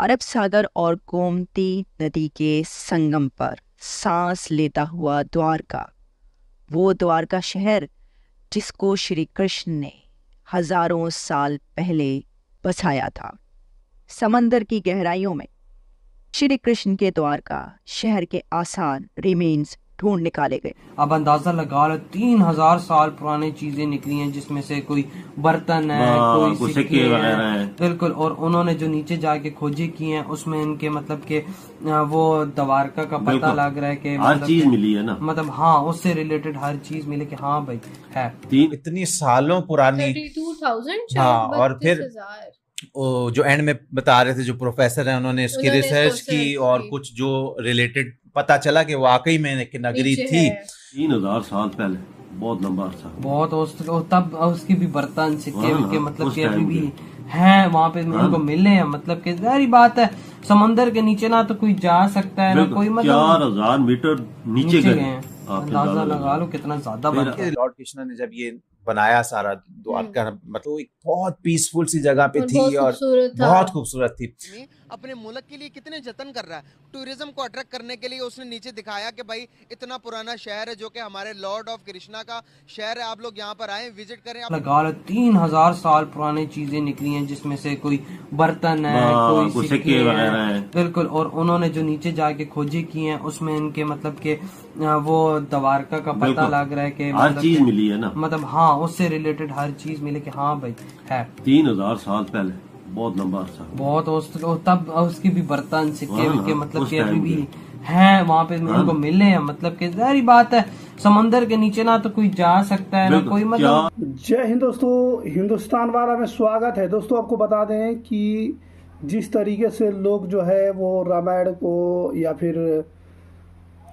अरब सागर और गोमती नदी के संगम पर सांस लेता हुआ द्वारका वो द्वारका शहर जिसको श्री कृष्ण ने हजारों साल पहले बसाया था समंदर की गहराइयों में श्री कृष्ण के द्वारका शहर के आसान रिमेन्स ढूंढ निकाले गए अब अंदाजा लगा लो तीन हजार साल पुरानी चीजें निकली हैं जिसमें से कोई बर्तन है हाँ, कोई सिक्के बिल्कुल और उन्होंने जो नीचे जाके खोजे की हैं उसमें इनके मतलब के वो दवारका का पता लग रहा है कि हर मतलब चीज मिली है ना मतलब हाँ उससे रिलेटेड हर चीज मिली की हाँ भाई है इतनी सालों पुरानी टू थाउजेंड हाँ, और फिर जो एंड में बता रहे थे जो प्रोफेसर हैं उन्होंने इसकी रिसर्च की और कुछ जो रिलेटेड पता चला कि वाकई में एक नगरी थी तीन हजार साल पहले बहुत लंबा था बहुत उस, तब उसके भी बर्तन सिक्के के हाँ, मतलब के अभी भी है वहाँ पे हाँ। उनको मिले हैं मतलब कि जारी बात है समंदर के नीचे ना तो कोई जा सकता है ना कोई मतलब चार हजार मीटर नीचे, नीचे गए अंदाजा लगा लो कितना ज्यादा लॉर्ड कृष्णा ने जब ये बनाया सारा द्वारका हम्म। मतलब एक बहुत पीसफुल सी जगह पे थी और बहुत खूबसूरत थी हम्म। अपने मुल्क के लिए कितने जतन कर रहा है टूरिज्म को अट्रैक्ट करने के लिए उसने नीचे दिखाया कि भाई इतना पुराना शहर है जो कि हमारे लॉर्ड ऑफ कृष्णा का शहर है आप लोग यहाँ पर आए विजिट करें लगा लो तीन हजार साल पुरानी चीजें निकली हैं जिसमें से कोई बर्तन है हाँ, कोई बिल्कुल और उन्होंने जो नीचे जाके खोजी की है उसमें इनके मतलब के वो द्वारका का पता लग रहा है कि हर मतलब चीज मिली है ना मतलब हाँ उससे रिलेटेड हर चीज मिली कि हाँ भाई है तीन हजार साल पहले बहुत लंबा बहुत तब उसकी भी बर्तन सिक्के हाँ, विके मतलब के अभी भी है वहाँ पे हाँ? उनको मिले हैं मतलब के जहरी बात है समंदर के नीचे ना तो कोई जा सकता है ना कोई मतलब जय हिंद दोस्तों हिंदुस्तान वाला में स्वागत है दोस्तों आपको बता दें कि जिस तरीके से लोग जो है वो रामायण को या फिर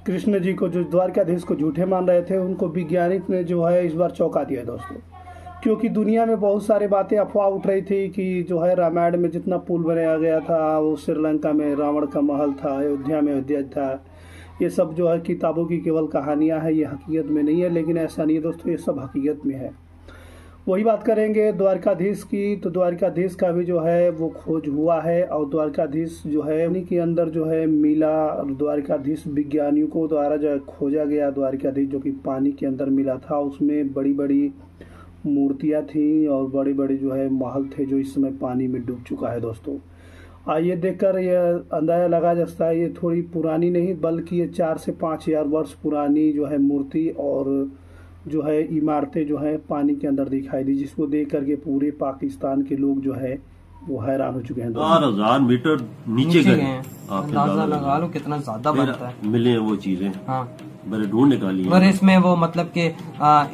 कृष्ण जी को जो द्वारकाधीश को झूठे मान रहे थे उनको वैज्ञानिक ने जो है इस बार चौंका दिया दोस्तों क्योंकि दुनिया में बहुत सारी बातें अफवाह उठ रही थी कि जो है रामायण में जितना पुल बनाया गया था वो श्रीलंका में रावण का महल था अयोध्या में अयोध्या था ये सब जो है किताबों की केवल कहानियाँ हैं ये हकीकत में नहीं है लेकिन ऐसा नहीं है दोस्तों ये सब हकीकत में है वही बात करेंगे द्वारकाधीश की तो द्वारकाधीश का भी जो है वो खोज हुआ है और द्वारकाधीश जो है उन्हीं के अंदर जो है मिला द्वारकाधीश विज्ञानियों को द्वारा जो है खोजा गया द्वारकाधीश जो कि पानी के अंदर मिला था उसमें बड़ी बड़ी मूर्तियाँ थी और बड़े बड़े जो है महल थे जो इस समय पानी में डूब चुका है दोस्तों आइए देखकर यह अंदाज़ा लगा सकता है ये थोड़ी पुरानी नहीं बल्कि ये चार से पाँच हज़ार वर्ष पुरानी जो है मूर्ति और जो है इमारतें जो है पानी के अंदर दिखाई दी जिसको देख करके पूरे पाकिस्तान के लोग जो है वो हैरान हो चुके हैं चार हजार मीटर नीचे, नीचे गए लगा लो कितना ज्यादा मिले वो चीजें हाँ मैंने ढूंढ निकाली पर इसमें वो मतलब कि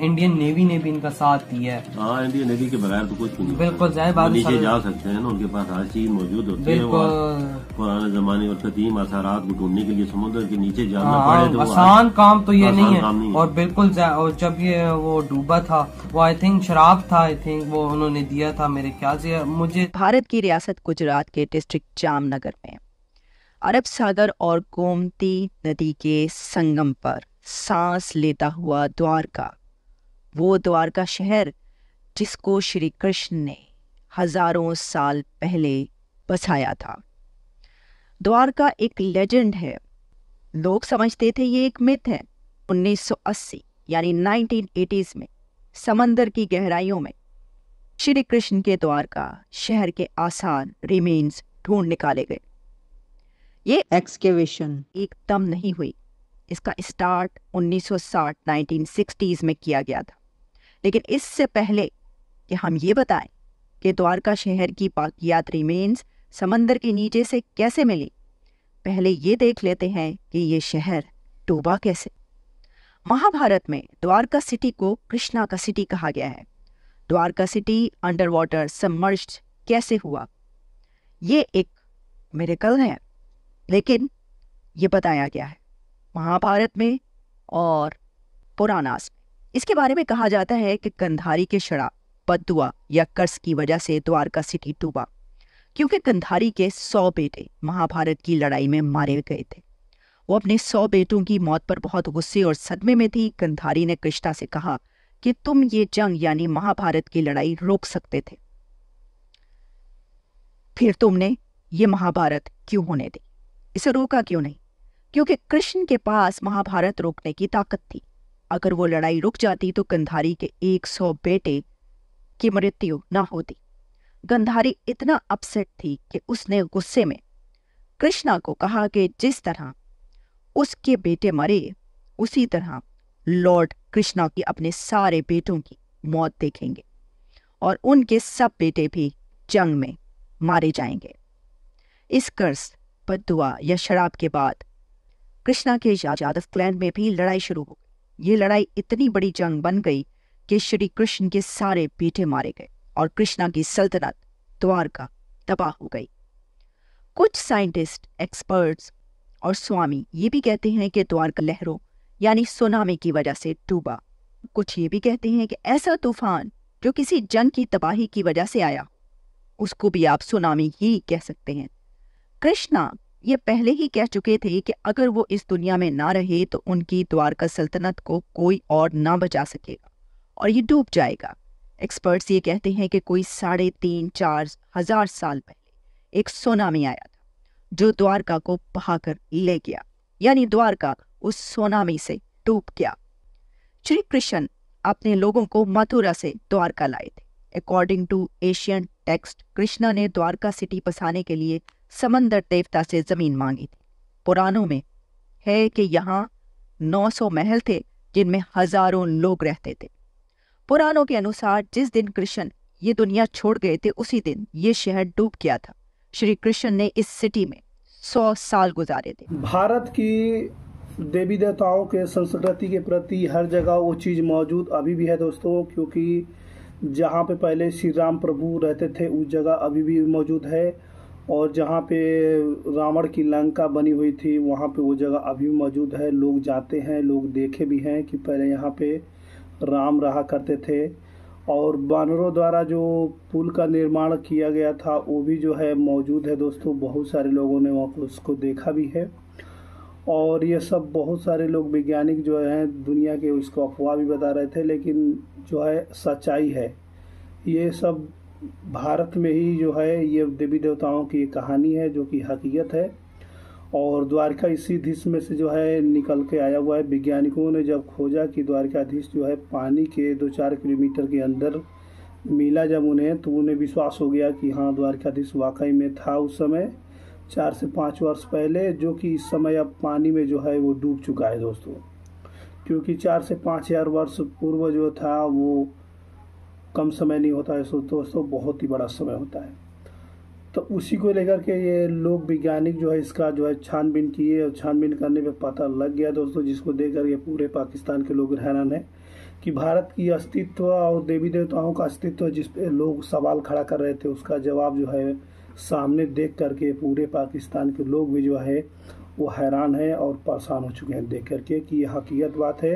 इंडियन नेवी ने भी इनका साथ दिया है हाँ इंडियन नेवी के बगैर तो कुछ नहीं बिल्कुल जाहिर बात नीचे जा सकते हैं ना उनके पास हर चीज मौजूद होती है पुराने जमाने और कदीम असारात को ढूंढने के लिए समुद्र के नीचे जाना हाँ, पड़े तो आसान काम तो ये नहीं है और बिल्कुल और जब ये वो डूबा था वो आई थिंक शराब था आई थिंक वो उन्होंने दिया था मेरे ख्याल से मुझे भारत की रियासत गुजरात के डिस्ट्रिक्ट जामनगर में अरब सागर और गोमती नदी के संगम पर सांस लेता हुआ द्वारका वो द्वारका शहर जिसको श्री कृष्ण ने हजारों साल पहले बसाया था द्वारका एक लेजेंड है लोग समझते थे ये एक मिथ है 1980 यानी 1980s में समंदर की गहराइयों में श्री कृष्ण के द्वारका शहर के आसान रिमेन्स ढूंढ निकाले गए ये एक्सकेवेशन एकदम नहीं हुई इसका स्टार्ट 1960s में किया गया था लेकिन इससे पहले कि हम ये बताएं कि द्वारका शहर की बाकियात रिमेन्स समंदर के नीचे से कैसे मिली पहले ये देख लेते हैं कि ये शहर डूबा कैसे महाभारत में द्वारका सिटी को कृष्णा का सिटी कहा गया है Dwarka city under water submerge कैसे हुआ ये एक कल है लेकिन ये बताया गया है महाभारत में और पुराणास में इसके बारे में कहा जाता है कि कंधारी के शड़ा पदुआ या कर्ज की वजह से द्वारका सिटी डूबा क्योंकि कंधारी के सौ बेटे महाभारत की लड़ाई में मारे गए थे वो अपने सौ बेटों की मौत पर बहुत गुस्से और सदमे में थी कंधारी ने कृष्णा से कहा कि तुम ये जंग यानी महाभारत की लड़ाई रोक सकते थे फिर तुमने ये महाभारत क्यों होने दी इसे रोका क्यों नहीं क्योंकि कृष्ण के पास महाभारत रोकने की ताकत थी अगर वो लड़ाई रुक जाती तो गंधारी के 100 बेटे की मृत्यु न होती गंधारी इतना अपसेट थी कि उसने गुस्से में कृष्णा को कहा कि जिस तरह उसके बेटे मरे उसी तरह लॉर्ड कृष्णा की अपने सारे बेटों की मौत देखेंगे और उनके सब बेटे भी जंग में मारे जाएंगे इस कर्ज बदुआ या शराब के बाद कृष्णा के यादव क्लैन में भी लड़ाई शुरू हो गई ये लड़ाई इतनी बड़ी जंग बन गई कि श्री कृष्ण के सारे बेटे मारे गए और कृष्णा की सल्तनत द्वारका तबाह हो गई कुछ साइंटिस्ट एक्सपर्ट्स और स्वामी ये भी कहते हैं कि द्वारका लहरों यानी सुनामी की वजह से डूबा कुछ ये भी कहते हैं कि ऐसा तूफान जो किसी जंग की तबाही की वजह से आया उसको भी आप सुनामी ही कह सकते हैं कृष्णा ये पहले ही कह चुके थे कि अगर वो इस दुनिया में ना रहे तो उनकी द्वारका सल्तनत को कोई और ना बचा सकेगा और ये डूब जाएगा एक्सपर्ट्स ये कहते हैं कि कोई साढ़े तीन चार हजार साल पहले एक सोनामी आया था जो द्वारका को बहाकर ले गया यानी द्वारका उस सोनामी से डूब गया श्री कृष्ण अपने लोगों को मथुरा से द्वारका लाए थे according to Asian text Krishna ने द्वारका सिटी बसाने के लिए समंदर देवता से ज़मीन मांगी थी पुरानों में है कि यहाँ 900 महल थे जिनमें हजारों लोग रहते थे पुरानों के अनुसार जिस दिन कृष्ण ये दुनिया छोड़ गए थे उसी दिन ये शहर डूब गया था श्री कृष्ण ने इस सिटी में सौ साल गुजारे थे भारत की देवी देवताओं के संस्कृति के प्रति हर जगह वो चीज़ मौजूद अभी भी है दोस्तों क्योंकि जहाँ पे पहले श्री राम प्रभु रहते थे उस जगह अभी भी मौजूद है और जहाँ पे रावण की लंका बनी हुई थी वहाँ पे वो जगह अभी मौजूद है लोग जाते हैं लोग देखे भी हैं कि पहले यहाँ पे राम रहा करते थे और बानरों द्वारा जो पुल का निर्माण किया गया था वो भी जो है मौजूद है दोस्तों बहुत सारे लोगों ने वहाँ उसको देखा भी है और ये सब बहुत सारे लोग वैज्ञानिक जो हैं दुनिया के उसको अफवाह भी बता रहे थे लेकिन जो है सच्चाई है ये सब भारत में ही जो है ये देवी देवताओं की कहानी है जो कि हकीकत है और द्वारका इसी धीश में से जो है निकल के आया हुआ है वैज्ञानिकों ने जब खोजा कि द्वारकाधीश जो है पानी के दो चार किलोमीटर के अंदर मिला जब उन्हें तो उन्हें विश्वास हो गया कि हाँ द्वारकाधीश वाकई में था उस समय चार से पाँच वर्ष पहले जो कि इस समय अब पानी में जो है वो डूब चुका है दोस्तों क्योंकि चार से पाँच हजार वर्ष पूर्व जो था वो कम समय नहीं होता है दोस्तों बहुत ही बड़ा समय होता है तो उसी को लेकर के ये लोग वैज्ञानिक जो है इसका जो है छानबीन किए और छानबीन करने पे पता लग गया दोस्तों जिसको देख ये पूरे पाकिस्तान के लोग हैरान है कि भारत की अस्तित्व और देवी देवताओं का अस्तित्व जिस पे लोग सवाल खड़ा कर रहे थे उसका जवाब जो है सामने देख करके पूरे पाकिस्तान के लोग भी जो है वो हैरान हैं और परेशान हो चुके हैं देख करके कि यह हकीकत बात है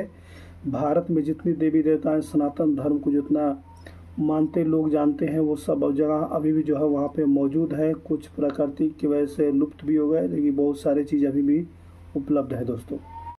भारत में जितनी देवी देवताएं सनातन धर्म को जितना मानते लोग जानते हैं वो सब जगह अभी भी जो है वहाँ पे मौजूद है कुछ प्रकृति की वजह से लुप्त भी हो गए लेकिन बहुत सारी चीज़ अभी भी उपलब्ध है दोस्तों